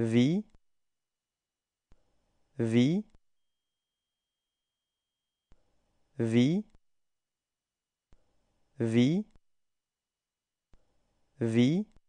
wie wie wie wie wie